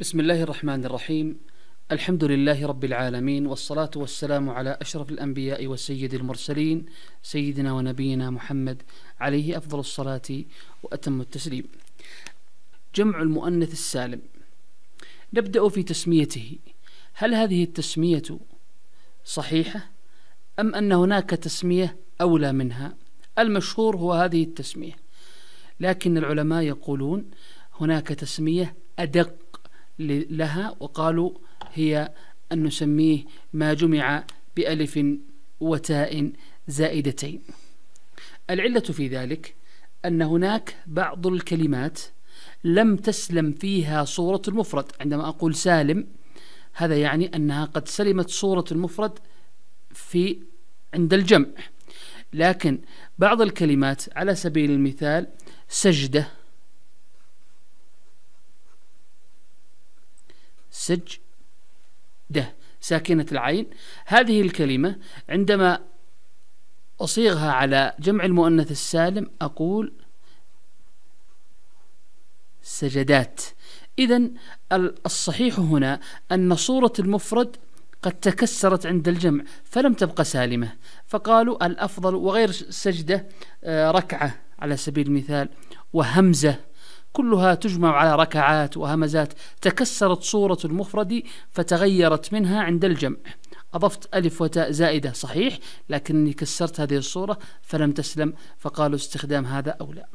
بسم الله الرحمن الرحيم الحمد لله رب العالمين والصلاة والسلام على أشرف الأنبياء وسيد المرسلين سيدنا ونبينا محمد عليه أفضل الصلاة وأتم التسليم جمع المؤنث السالم نبدأ في تسميته هل هذه التسمية صحيحة أم أن هناك تسمية أولى منها المشهور هو هذه التسمية لكن العلماء يقولون هناك تسمية أدق لها وقالوا هي أن نسميه ما جمع بألف وتاء زائدتين العلة في ذلك أن هناك بعض الكلمات لم تسلم فيها صورة المفرد عندما أقول سالم هذا يعني أنها قد سلمت صورة المفرد في عند الجمع لكن بعض الكلمات على سبيل المثال سجدة سج ده ساكنة العين هذه الكلمة عندما أصيغها على جمع المؤنث السالم أقول سجدات إذا الصحيح هنا أن صورة المفرد قد تكسرت عند الجمع فلم تبقى سالمة فقالوا الأفضل وغير سجدة آه، ركعة على سبيل المثال وهمزة كلها تجمع على ركعات وهمزات تكسرت صورة المفرد فتغيرت منها عند الجمع أضفت ألف وتاء زائدة صحيح لكني كسرت هذه الصورة فلم تسلم فقالوا استخدام هذا أو لا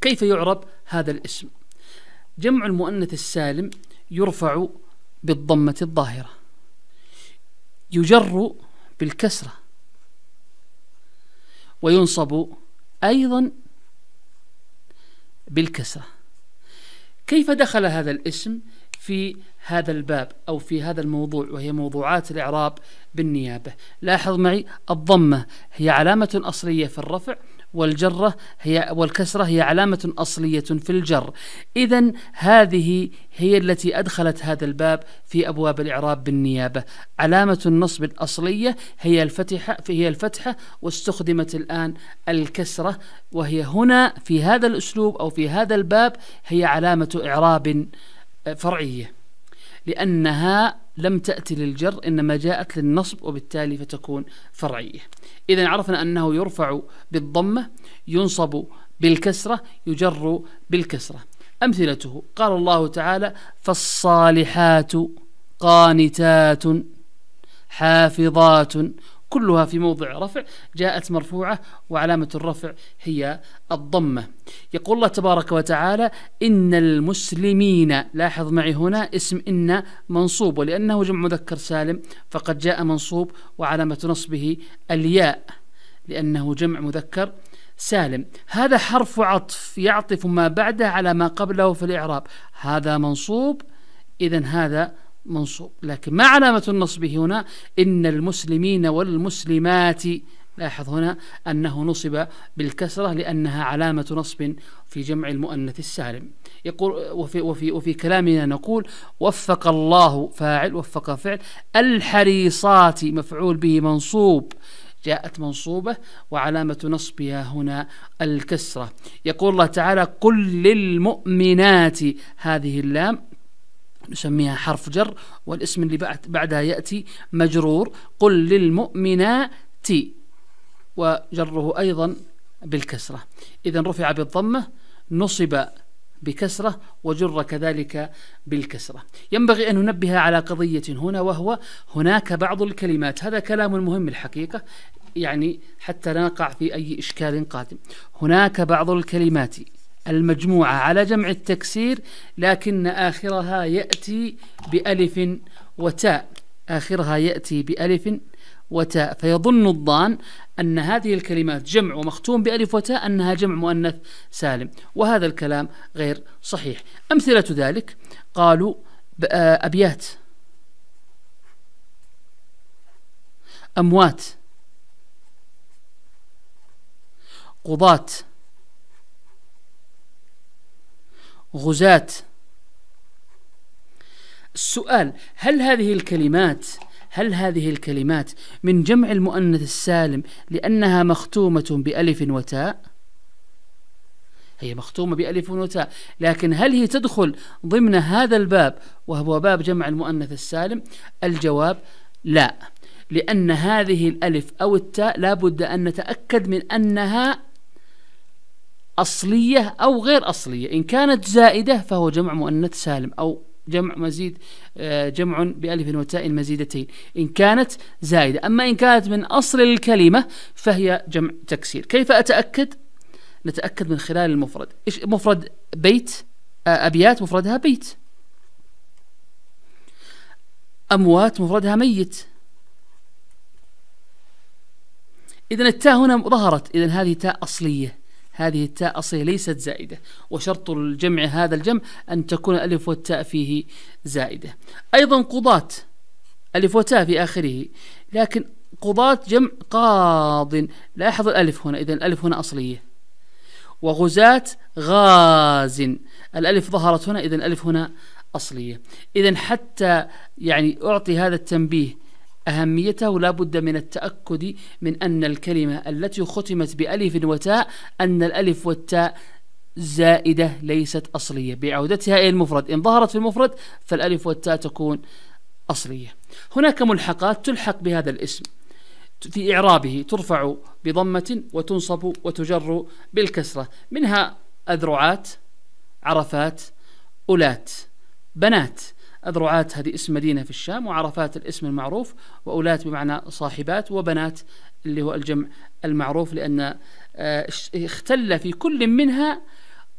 كيف يعرب هذا الاسم جمع المؤنث السالم يرفع بالضمة الظاهرة يجر بالكسرة وينصب أيضا بالكسرة كيف دخل هذا الاسم في هذا الباب أو في هذا الموضوع وهي موضوعات الإعراب بالنيابة لاحظ معي الضمة هي علامة أصلية في الرفع والجرة هي والكسرة هي علامة أصلية في الجر إذا هذه هي التي أدخلت هذا الباب في أبواب الإعراب بالنيابة علامة النصب الأصلية هي الفتحة هي الفتحة واستخدمت الآن الكسرة وهي هنا في هذا الأسلوب أو في هذا الباب هي علامة إعراب فرعية لأنها لم تأتي للجر إنما جاءت للنصب وبالتالي فتكون فرعية إذا عرفنا أنه يرفع بالضمة ينصب بالكسرة يجر بالكسرة أمثلته قال الله تعالى فالصالحات قانتات حافظات كلها في موضع رفع جاءت مرفوعة وعلامة الرفع هي الضمة يقول الله تبارك وتعالى إن المسلمين لاحظ معي هنا اسم إن منصوب ولأنه جمع مذكر سالم فقد جاء منصوب وعلامة نصبه الياء لأنه جمع مذكر سالم هذا حرف عطف يعطف ما بعده على ما قبله في الإعراب هذا منصوب إذا هذا منصوب لكن ما علامة النصب هنا إن المسلمين والمسلمات لاحظ هنا أنه نصب بالكسرة لأنها علامة نصب في جمع المؤنث السالم يقول وفي, وفي, وفي كلامنا نقول وفق الله فاعل وفق فعل الحريصات مفعول به منصوب جاءت منصوبة وعلامة نصبها هنا الكسرة يقول الله تعالى قل للمؤمنات هذه اللام نسميها حرف جر والاسم اللي بعدها يأتي مجرور قل للمؤمنات وجره أيضا بالكسرة إذا رفع بالضمة نصب بكسرة وجر كذلك بالكسرة ينبغي أن ننبه على قضية هنا وهو هناك بعض الكلمات هذا كلام مهم الحقيقة يعني حتى لا نقع في أي إشكال قادم هناك بعض الكلمات المجموعة على جمع التكسير لكن آخرها يأتي بألف وتاء آخرها يأتي بألف وتاء فيظن الضان أن هذه الكلمات جمع ومختوم بألف وتاء أنها جمع مؤنث سالم وهذا الكلام غير صحيح أمثلة ذلك قالوا آه، أبيات أموات قضات غزاة السؤال هل هذه الكلمات هل هذه الكلمات من جمع المؤنث السالم لأنها مختومة بألف وتاء هي مختومة بألف وتاء لكن هل هي تدخل ضمن هذا الباب وهو باب جمع المؤنث السالم الجواب لا لأن هذه الألف أو التاء لابد أن نتأكد من أنها أصلية أو غير أصلية إن كانت زائدة فهو جمع مؤنث سالم أو جمع مزيد آه، جمع بألف وتاء مزيدتين إن كانت زائدة أما إن كانت من أصل الكلمة فهي جمع تكسير كيف أتأكد؟ نتأكد من خلال المفرد إيش مفرد بيت آه، أبيات مفردها بيت أموات مفردها ميت إذا التاء هنا ظهرت إذا هذه تاء أصلية هذه التاء أصلية ليست زائدة وشرط الجمع هذا الجمع أن تكون الألف والتاء فيه زائدة أيضا قضاة ألف وتاء في آخره لكن قضاة جمع قاض لاحظ الألف هنا إذا الألف هنا أصلية وغزاة غاز الألف ظهرت هنا إذا الألف هنا أصلية إذا حتى يعني أعطي هذا التنبيه أهميته لا بد من التأكد من أن الكلمة التي ختمت بألف وتاء أن الألف والتاء زائدة ليست أصلية بعودتها إلى المفرد إن ظهرت في المفرد فالألف والتاء تكون أصلية هناك ملحقات تلحق بهذا الاسم في إعرابه ترفع بضمة وتنصب وتجر بالكسرة منها أذرعات عرفات أولات بنات أذرعات هذه اسم مدينة في الشام وعرفات الاسم المعروف وأولات بمعنى صاحبات وبنات اللي هو الجمع المعروف لأن آه، اختل في كل منها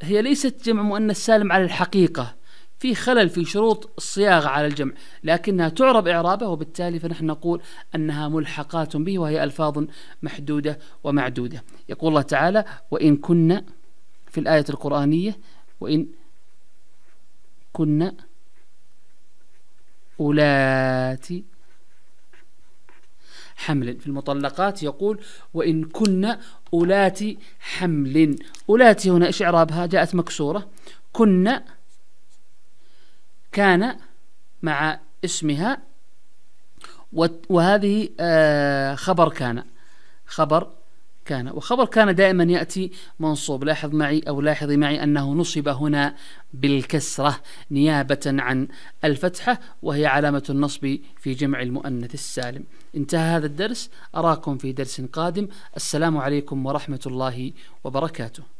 هي ليست جمع مؤنث سالم على الحقيقة في خلل في شروط الصياغة على الجمع لكنها تعرب إعرابه وبالتالي فنحن نقول أنها ملحقات به وهي ألفاظ محدودة ومعدودة يقول الله تعالى وإن كنا في الآية القرآنية وإن كنا أولات حمل في المطلقات يقول وإن كن أولات حمل أولات هنا إيش إعرابها جاءت مكسورة كن كان مع اسمها وهذه آه، خبر كان خبر كان وخبر كان دائما يأتي منصوب لاحظ معي أو لاحظي معي أنه نصب هنا بالكسرة نيابة عن الفتحة وهي علامة النصب في جمع المؤنث السالم انتهى هذا الدرس أراكم في درس قادم السلام عليكم ورحمة الله وبركاته